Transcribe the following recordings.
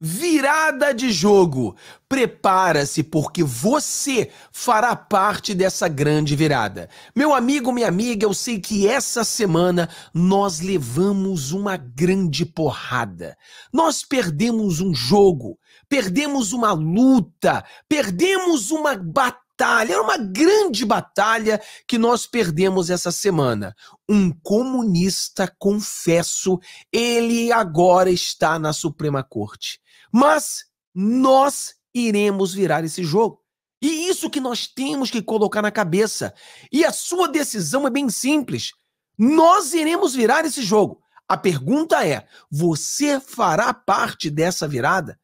Virada de jogo. Prepara-se porque você fará parte dessa grande virada. Meu amigo, minha amiga, eu sei que essa semana nós levamos uma grande porrada. Nós perdemos um jogo, perdemos uma luta, perdemos uma batalha batalha, era uma grande batalha que nós perdemos essa semana. Um comunista, confesso, ele agora está na Suprema Corte. Mas nós iremos virar esse jogo. E isso que nós temos que colocar na cabeça. E a sua decisão é bem simples. Nós iremos virar esse jogo. A pergunta é: você fará parte dessa virada?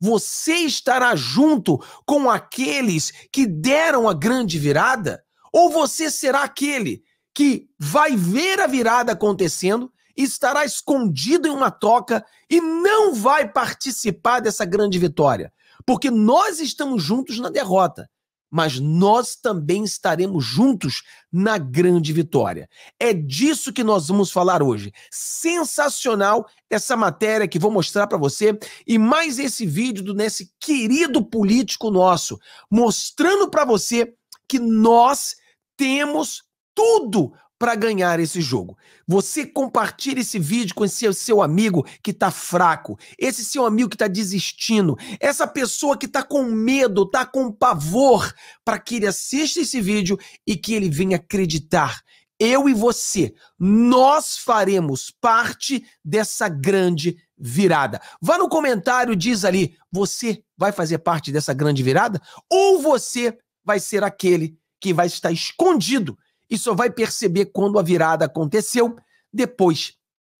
você estará junto com aqueles que deram a grande virada? Ou você será aquele que vai ver a virada acontecendo, estará escondido em uma toca e não vai participar dessa grande vitória? Porque nós estamos juntos na derrota mas nós também estaremos juntos na grande vitória. É disso que nós vamos falar hoje. Sensacional essa matéria que vou mostrar para você e mais esse vídeo do nesse querido político nosso, mostrando para você que nós temos tudo para ganhar esse jogo. Você compartilha esse vídeo com esse seu amigo que está fraco, esse seu amigo que está desistindo, essa pessoa que está com medo, está com pavor, para que ele assista esse vídeo e que ele venha acreditar. Eu e você, nós faremos parte dessa grande virada. Vá no comentário, diz ali, você vai fazer parte dessa grande virada ou você vai ser aquele que vai estar escondido e só vai perceber quando a virada aconteceu, depois,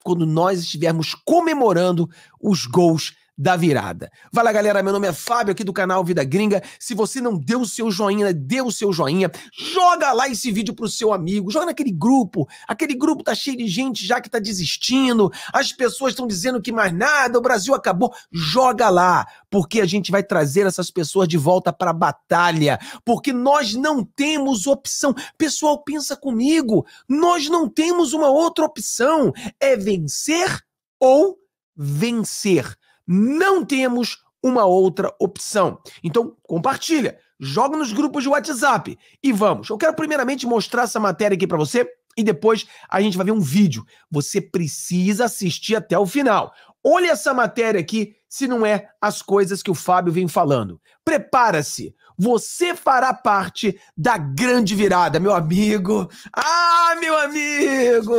quando nós estivermos comemorando os gols da virada. Vai lá, galera. Meu nome é Fábio, aqui do canal Vida Gringa. Se você não deu o seu joinha, dê o seu joinha. Joga lá esse vídeo pro seu amigo. Joga naquele grupo. Aquele grupo tá cheio de gente já que tá desistindo. As pessoas estão dizendo que mais nada, o Brasil acabou. Joga lá, porque a gente vai trazer essas pessoas de volta pra batalha. Porque nós não temos opção. Pessoal, pensa comigo. Nós não temos uma outra opção. É vencer ou vencer. Não temos uma outra opção. Então, compartilha, joga nos grupos de WhatsApp e vamos. Eu quero primeiramente mostrar essa matéria aqui para você e depois a gente vai ver um vídeo. Você precisa assistir até o final. Olha essa matéria aqui, se não é as coisas que o Fábio vem falando. Prepara-se você fará parte da grande virada, meu amigo. Ah, meu amigo!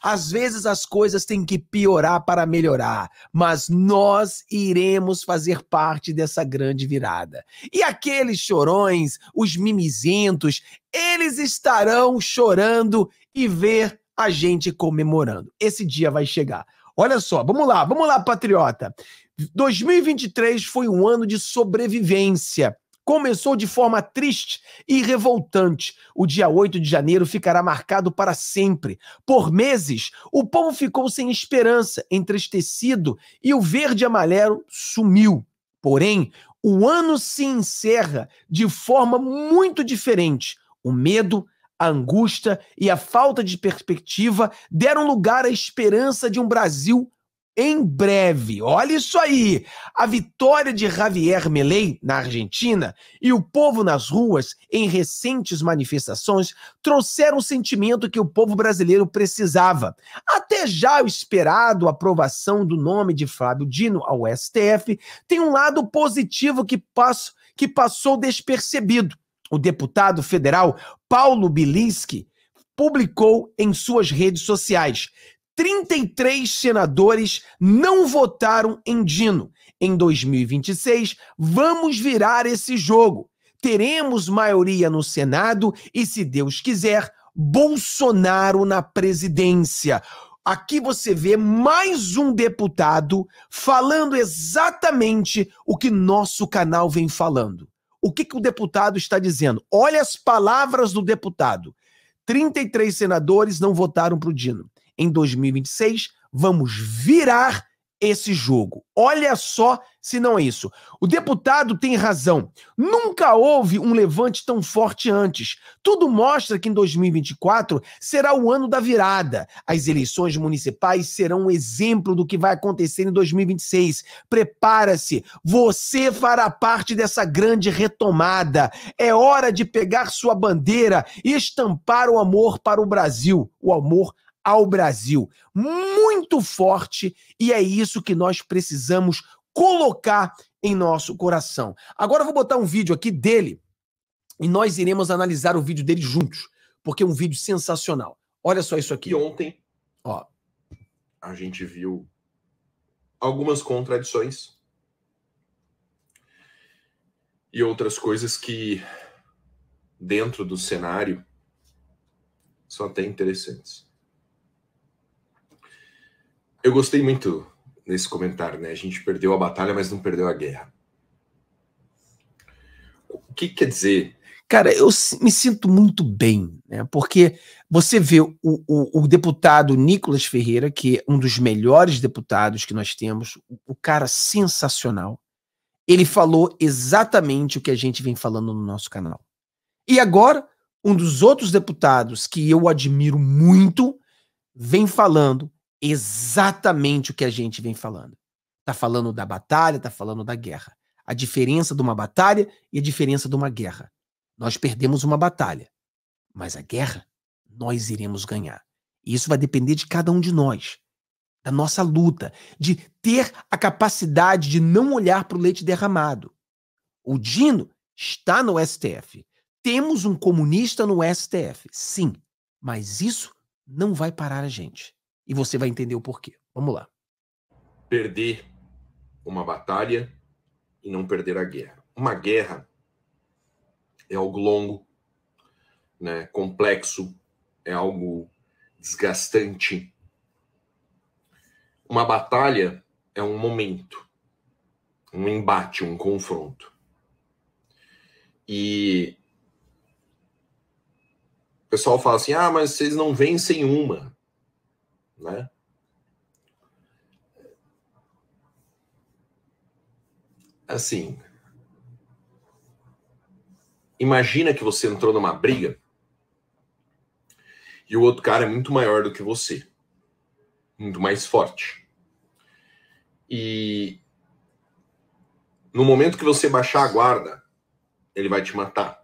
Às vezes as coisas têm que piorar para melhorar, mas nós iremos fazer parte dessa grande virada. E aqueles chorões, os mimizentos, eles estarão chorando e ver a gente comemorando. Esse dia vai chegar. Olha só, vamos lá, vamos lá, patriota. 2023 foi um ano de sobrevivência começou de forma triste e revoltante. O dia 8 de janeiro ficará marcado para sempre. Por meses, o povo ficou sem esperança, entristecido e o verde amarelo sumiu. Porém, o ano se encerra de forma muito diferente. O medo, a angústia e a falta de perspectiva deram lugar à esperança de um Brasil em breve. Olha isso aí! A vitória de Javier Milei na Argentina e o povo nas ruas em recentes manifestações trouxeram o sentimento que o povo brasileiro precisava. Até já o esperado aprovação do nome de Flávio Dino ao STF tem um lado positivo que, que passou despercebido. O deputado federal Paulo Bilinski publicou em suas redes sociais 33 senadores não votaram em Dino. Em 2026, vamos virar esse jogo. Teremos maioria no Senado e, se Deus quiser, Bolsonaro na presidência. Aqui você vê mais um deputado falando exatamente o que nosso canal vem falando. O que, que o deputado está dizendo? Olha as palavras do deputado. 33 senadores não votaram para o Dino em 2026. Vamos virar esse jogo. Olha só se não é isso. O deputado tem razão. Nunca houve um levante tão forte antes. Tudo mostra que em 2024 será o ano da virada. As eleições municipais serão um exemplo do que vai acontecer em 2026. Prepara-se. Você fará parte dessa grande retomada. É hora de pegar sua bandeira e estampar o amor para o Brasil, o amor ao Brasil, muito forte, e é isso que nós precisamos colocar em nosso coração. Agora eu vou botar um vídeo aqui dele e nós iremos analisar o vídeo dele juntos, porque é um vídeo sensacional. Olha só isso aqui. E ontem, ó, a gente viu algumas contradições e outras coisas que dentro do cenário são até interessantes. Eu gostei muito nesse comentário, né? A gente perdeu a batalha, mas não perdeu a guerra. O que quer dizer? Cara, eu me sinto muito bem, né? Porque você vê o, o, o deputado Nicolas Ferreira, que é um dos melhores deputados que nós temos, o cara sensacional. Ele falou exatamente o que a gente vem falando no nosso canal. E agora, um dos outros deputados que eu admiro muito vem falando exatamente o que a gente vem falando. Tá falando da batalha, tá falando da guerra. A diferença de uma batalha e a diferença de uma guerra. Nós perdemos uma batalha, mas a guerra nós iremos ganhar. E isso vai depender de cada um de nós, da nossa luta, de ter a capacidade de não olhar para o leite derramado. O Dino está no STF. Temos um comunista no STF, sim, mas isso não vai parar a gente e você vai entender o porquê. Vamos lá. Perder uma batalha e não perder a guerra. Uma guerra é algo longo, né, complexo, é algo desgastante. Uma batalha é um momento, um embate, um confronto. E o pessoal fala assim: ah, mas vocês não vencem uma né? Assim, imagina que você entrou numa briga e o outro cara é muito maior do que você, muito mais forte. E no momento que você baixar a guarda, ele vai te matar.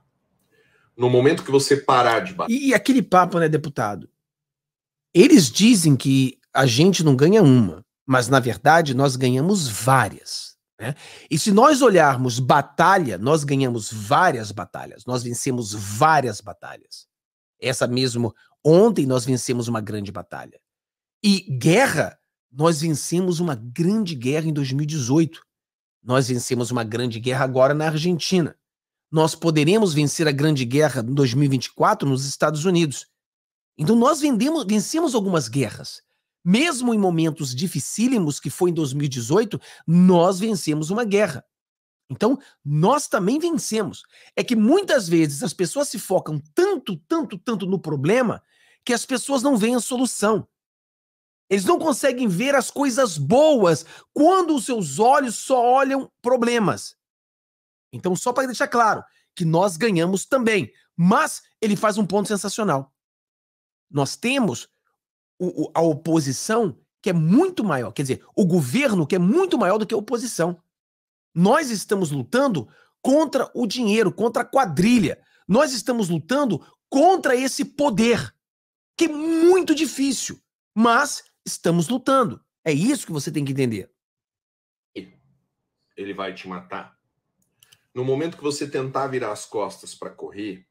No momento que você parar de bater. E aquele papo, né, deputado? Eles dizem que a gente não ganha uma, mas na verdade nós ganhamos várias. Né? E se nós olharmos batalha, nós ganhamos várias batalhas, nós vencemos várias batalhas. Essa mesmo, ontem nós vencemos uma grande batalha. E guerra, nós vencemos uma grande guerra em 2018. Nós vencemos uma grande guerra agora na Argentina. Nós poderemos vencer a grande guerra em 2024 nos Estados Unidos. Então nós vendemos, vencemos algumas guerras. Mesmo em momentos dificílimos, que foi em 2018, nós vencemos uma guerra. Então, nós também vencemos. É que muitas vezes as pessoas se focam tanto, tanto, tanto no problema que as pessoas não veem a solução. Eles não conseguem ver as coisas boas quando os seus olhos só olham problemas. Então, só para deixar claro que nós ganhamos também. Mas ele faz um ponto sensacional. Nós temos o, o, a oposição que é muito maior, quer dizer, o governo que é muito maior do que a oposição. Nós estamos lutando contra o dinheiro, contra a quadrilha. Nós estamos lutando contra esse poder, que é muito difícil, mas estamos lutando. É isso que você tem que entender. Ele vai te matar. No momento que você tentar virar as costas para correr,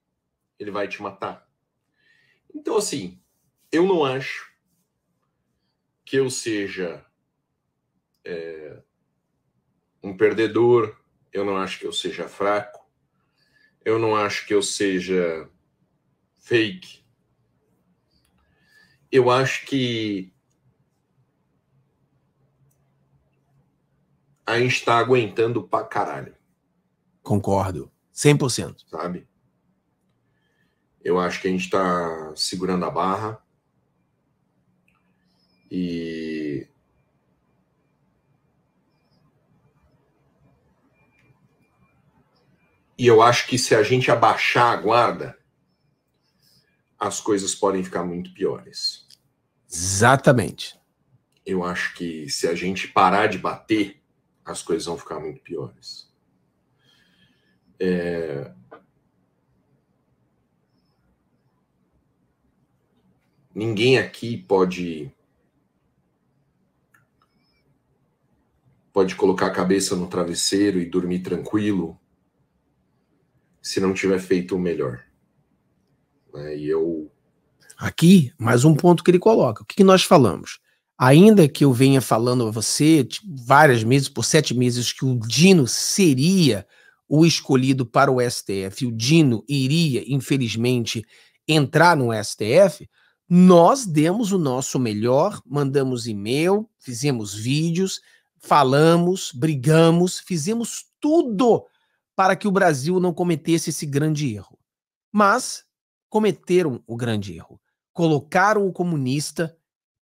ele vai te matar. Então, assim, eu não acho que eu seja é, um perdedor, eu não acho que eu seja fraco, eu não acho que eu seja fake. Eu acho que a gente está aguentando pra caralho. Concordo, 100%. Sabe? Eu acho que a gente está segurando a barra. E. E eu acho que se a gente abaixar a guarda, as coisas podem ficar muito piores. Exatamente. Eu acho que se a gente parar de bater, as coisas vão ficar muito piores. É, Ninguém aqui pode pode colocar a cabeça no travesseiro e dormir tranquilo se não tiver feito o melhor. Né? E eu aqui mais um ponto que ele coloca. O que, que nós falamos? Ainda que eu venha falando a você várias meses, por sete meses, que o Dino seria o escolhido para o STF, o Dino iria, infelizmente, entrar no STF, nós demos o nosso melhor, mandamos e-mail, fizemos vídeos, falamos, brigamos, fizemos tudo para que o Brasil não cometesse esse grande erro. Mas cometeram o grande erro. Colocaram o comunista,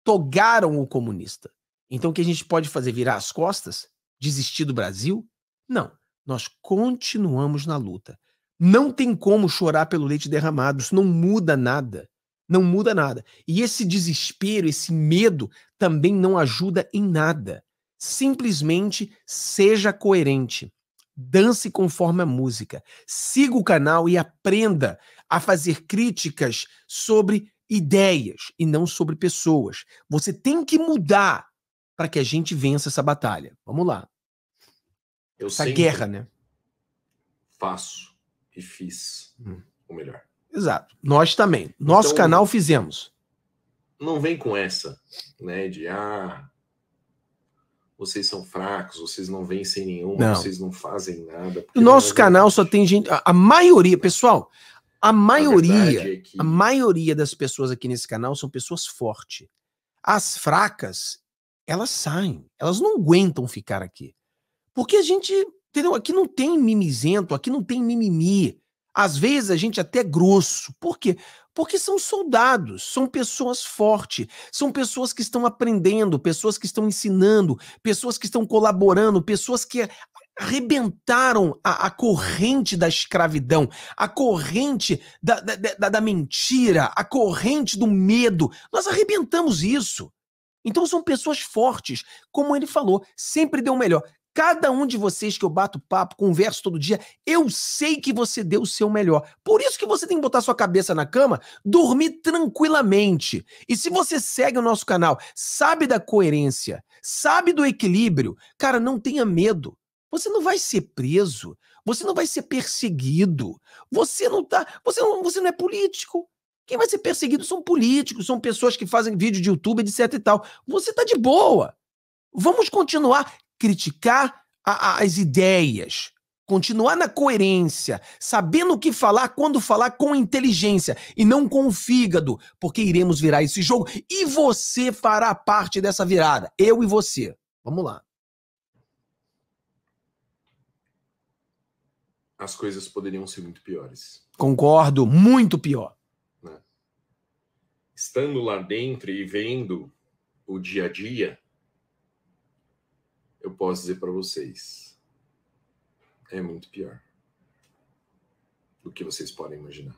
togaram o comunista. Então o que a gente pode fazer? Virar as costas? Desistir do Brasil? Não. Nós continuamos na luta. Não tem como chorar pelo leite derramado, isso não muda nada não muda nada. E esse desespero, esse medo também não ajuda em nada. Simplesmente seja coerente. Dance conforme a música. Siga o canal e aprenda a fazer críticas sobre ideias e não sobre pessoas. Você tem que mudar para que a gente vença essa batalha. Vamos lá. Eu essa guerra, né? Faço e fiz hum. o melhor. Exato. Nós também. Nosso então, canal fizemos. Não vem com essa, né? De ah, vocês são fracos, vocês não vencem nenhum. não. vocês não fazem nada. O nosso é canal só tem gente. A, maioria, pessoal, a maioria, é a, é que... a maioria das pessoas aqui nesse canal são pessoas fortes. As fracas, elas saem, elas não aguentam ficar aqui. Porque a gente, entendeu? Aqui não tem mimizento, aqui não tem mimimi. Às vezes a gente até é grosso. Por quê? Porque são soldados, são pessoas fortes, são pessoas que estão aprendendo, pessoas que estão ensinando, pessoas que estão colaborando, pessoas que arrebentaram a, a corrente da escravidão, a corrente da, da, da, da mentira, a corrente do medo. Nós arrebentamos isso. Então são pessoas fortes, como ele falou, sempre deu o melhor. Cada um de vocês que eu bato papo, converso todo dia, eu sei que você deu o seu melhor. Por isso que você tem que botar sua cabeça na cama, dormir tranquilamente. E se você segue o nosso canal, sabe da coerência, sabe do equilíbrio, cara, não tenha medo. Você não vai ser preso, você não vai ser perseguido. Você não tá, você não, você não é político. Quem vai ser perseguido são políticos, são pessoas que fazem vídeo de YouTube, etc e tal. Você tá de boa. Vamos continuar criticar a, as ideias, continuar na coerência, sabendo o que falar quando falar com inteligência e não com o fígado, porque iremos virar esse jogo e você fará parte dessa virada, eu e você. Vamos lá. As coisas poderiam ser muito piores. Concordo, muito pior. Né? Estando lá dentro e vendo o dia a dia, eu posso dizer para vocês, é muito pior do que vocês podem imaginar.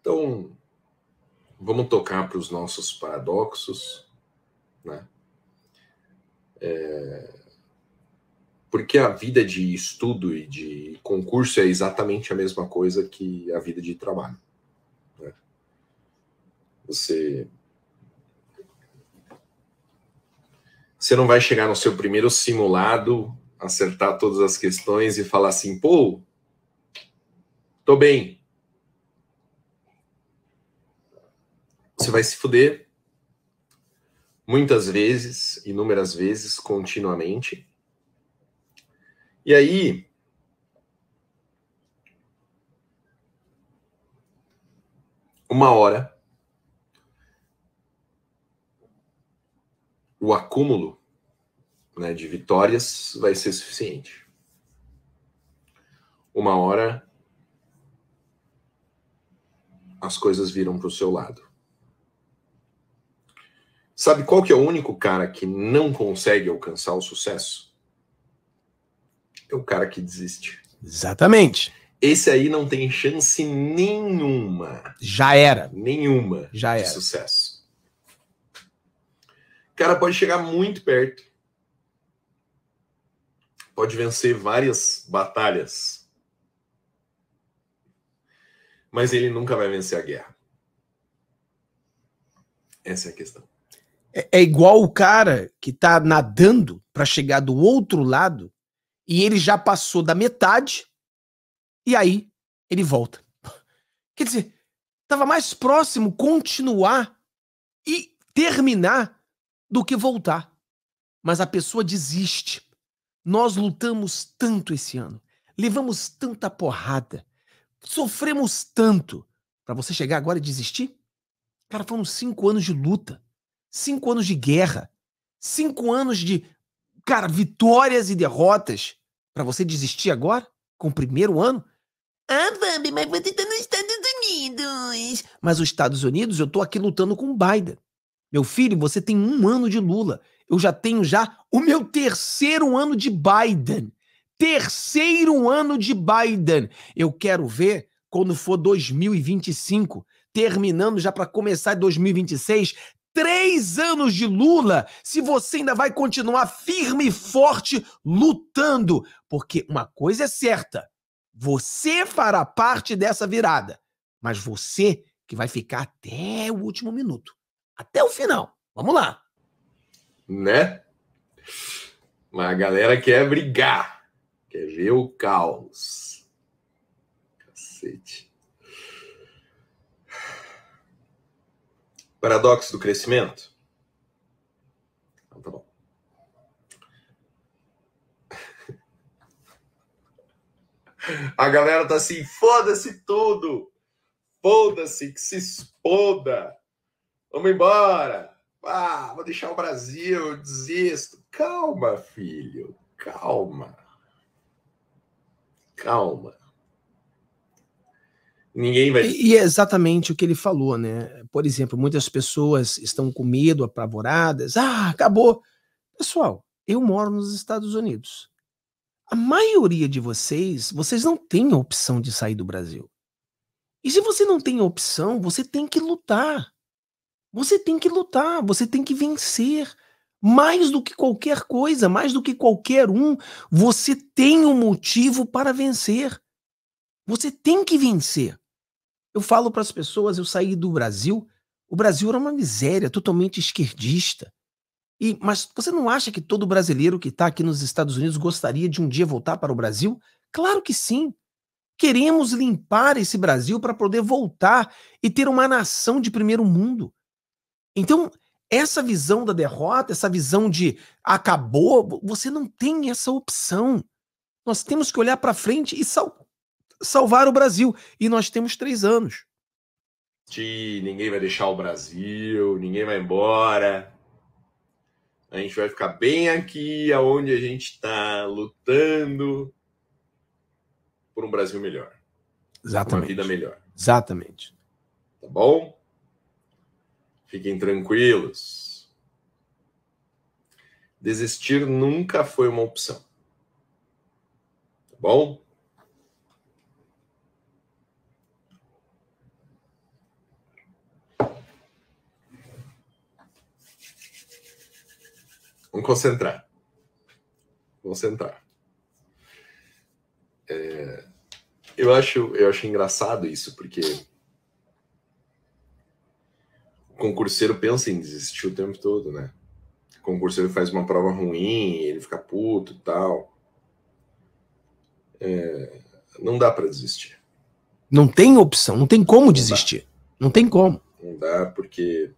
Então, vamos tocar para os nossos paradoxos, né? É... Porque a vida de estudo e de concurso é exatamente a mesma coisa que a vida de trabalho. Né? Você Você não vai chegar no seu primeiro simulado, acertar todas as questões e falar assim, pô, tô bem. Você vai se fuder muitas vezes, inúmeras vezes, continuamente. E aí, uma hora o acúmulo né, de vitórias vai ser suficiente. Uma hora as coisas viram para o seu lado. Sabe qual que é o único cara que não consegue alcançar o sucesso? É o cara que desiste. Exatamente. Esse aí não tem chance nenhuma. Já era. Nenhuma. Já era. De sucesso cara pode chegar muito perto. Pode vencer várias batalhas. Mas ele nunca vai vencer a guerra. Essa é a questão. É, é igual o cara que tá nadando para chegar do outro lado e ele já passou da metade e aí ele volta. Quer dizer, estava mais próximo continuar e terminar do que voltar. Mas a pessoa desiste. Nós lutamos tanto esse ano, levamos tanta porrada, sofremos tanto. Para você chegar agora e desistir? Cara, foram cinco anos de luta, cinco anos de guerra, cinco anos de, cara, vitórias e derrotas. Para você desistir agora? Com o primeiro ano? Ah, Bambi, mas você tá nos Estados Unidos. Mas os Estados Unidos, eu tô aqui lutando com o Biden. Meu filho, você tem um ano de Lula. Eu já tenho já o meu terceiro ano de Biden. Terceiro ano de Biden. Eu quero ver quando for 2025, terminando já para começar 2026, três anos de Lula, se você ainda vai continuar firme e forte lutando. Porque uma coisa é certa: você fará parte dessa virada, mas você que vai ficar até o último minuto até o final. Vamos lá. Né? Mas a galera quer brigar, quer ver o caos. Cacete. Paradoxo do crescimento? Então, tá bom. A galera tá assim, foda-se tudo! Foda-se, que se exploda! Vamos embora. Ah, vou deixar o Brasil, eu desisto. Calma, filho, calma. Calma. Ninguém vai. E, e é exatamente o que ele falou, né? Por exemplo, muitas pessoas estão com medo, apavoradas. Ah, acabou. Pessoal, eu moro nos Estados Unidos. A maioria de vocês, vocês não têm a opção de sair do Brasil. E se você não tem opção, você tem que lutar. Você tem que lutar, você tem que vencer. Mais do que qualquer coisa, mais do que qualquer um, você tem um motivo para vencer. Você tem que vencer. Eu falo para as pessoas, eu saí do Brasil, o Brasil era uma miséria, totalmente esquerdista. E, mas você não acha que todo brasileiro que está aqui nos Estados Unidos gostaria de um dia voltar para o Brasil? Claro que sim. Queremos limpar esse Brasil para poder voltar e ter uma nação de primeiro mundo. Então, essa visão da derrota, essa visão de acabou, você não tem essa opção. Nós temos que olhar para frente e sal salvar o Brasil. E nós temos três anos. Sim, ninguém vai deixar o Brasil, ninguém vai embora. A gente vai ficar bem aqui, aonde a gente está lutando por um Brasil melhor. Exatamente. Uma vida melhor. Exatamente. Tá bom? Fiquem tranquilos. Desistir nunca foi uma opção. Tá bom? Vamos concentrar. Concentrar. É, eu, acho, eu acho engraçado isso, porque concurseiro pensa em desistir o tempo todo, né? O concurseiro faz uma prova ruim, ele fica puto e tal. É, não dá para desistir. Não tem opção, não tem como não desistir. Dá. Não tem como. Não dá, porque.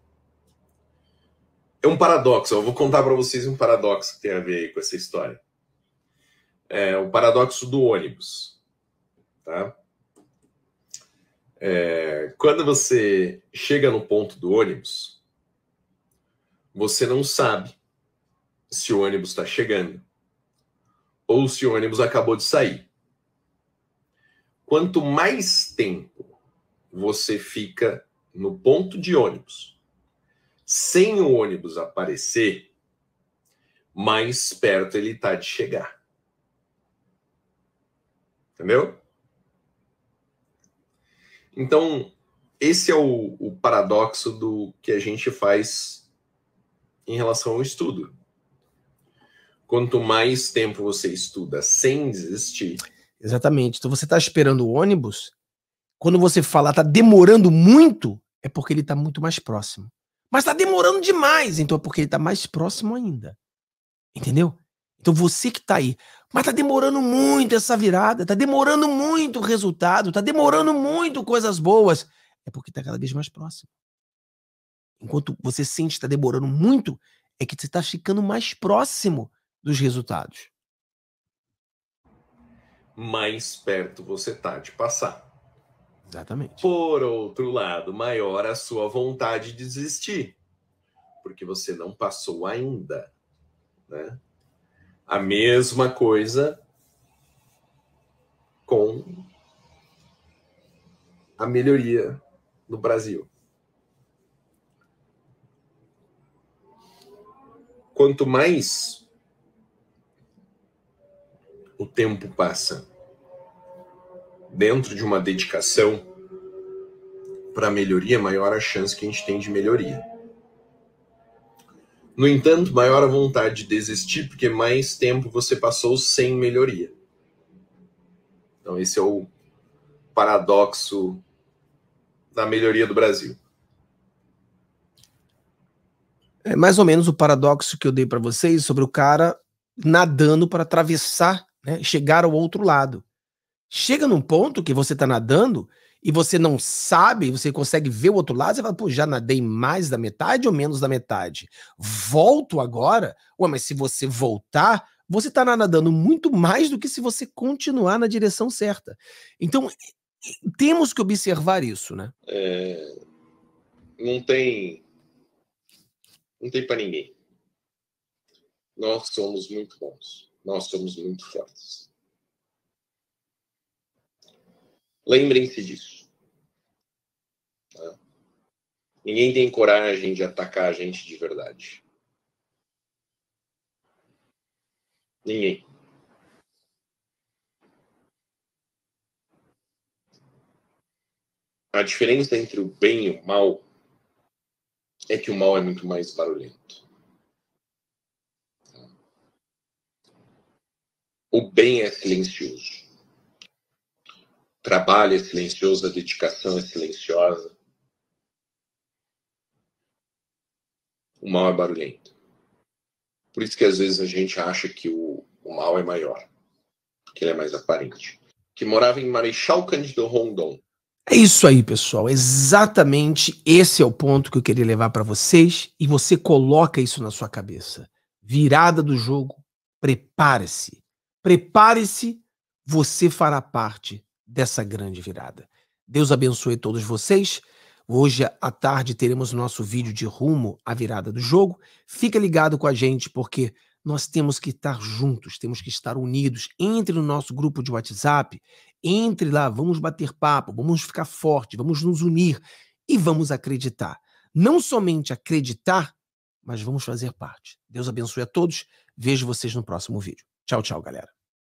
É um paradoxo. Eu vou contar para vocês um paradoxo que tem a ver com essa história. É o paradoxo do ônibus. Tá? É, quando você chega no ponto do ônibus, você não sabe se o ônibus está chegando ou se o ônibus acabou de sair. Quanto mais tempo você fica no ponto de ônibus sem o ônibus aparecer, mais perto ele está de chegar. Entendeu? Então, esse é o, o paradoxo do que a gente faz em relação ao estudo. Quanto mais tempo você estuda sem desistir. Exatamente. Então você está esperando o ônibus. Quando você fala está demorando muito, é porque ele está muito mais próximo. Mas está demorando demais, então é porque ele está mais próximo ainda. Entendeu? Então você que está aí, mas está demorando muito essa virada, está demorando muito o resultado, está demorando muito coisas boas. É porque está cada vez mais próximo. Enquanto você sente que está demorando muito, é que você está ficando mais próximo dos resultados. Mais perto você está de passar. Exatamente. Por outro lado, maior a sua vontade de desistir, porque você não passou ainda, né? A mesma coisa com a melhoria no Brasil. Quanto mais o tempo passa dentro de uma dedicação para melhoria, maior a chance que a gente tem de melhoria. No entanto, maior a vontade de desistir, porque mais tempo você passou sem melhoria. Então, esse é o paradoxo da melhoria do Brasil. É mais ou menos o paradoxo que eu dei para vocês sobre o cara nadando para atravessar, né, chegar ao outro lado. Chega num ponto que você está nadando e você não sabe, você consegue ver o outro lado, você fala, pô, já nadei mais da metade ou menos da metade? Volto agora? Ué, mas se você voltar, você está nadando muito mais do que se você continuar na direção certa. Então, temos que observar isso, né? É, não tem. Não tem para ninguém. Nós somos muito bons. Nós somos muito fortes. Lembrem-se disso. Ninguém tem coragem de atacar a gente de verdade. Ninguém. A diferença entre o bem e o mal é que o mal é muito mais barulhento. O bem é silencioso. O trabalho é silencioso, a dedicação é silenciosa. o mal é barulhento. Por isso que às vezes a gente acha que o, o mal é maior, que ele é mais aparente. Que morava em Marechal Cândido Rondon. É isso aí, pessoal. Exatamente esse é o ponto que eu queria levar para vocês e você coloca isso na sua cabeça. Virada do jogo, prepare-se. Prepare-se, você fará parte dessa grande virada. Deus abençoe todos vocês. Hoje à tarde teremos nosso vídeo de rumo à virada do jogo. Fica ligado com a gente porque nós temos que estar juntos, temos que estar unidos. Entre no nosso grupo de WhatsApp, entre lá, vamos bater papo, vamos ficar forte, vamos nos unir e vamos acreditar. Não somente acreditar, mas vamos fazer parte. Deus abençoe a todos. Vejo vocês no próximo vídeo. Tchau, tchau, galera.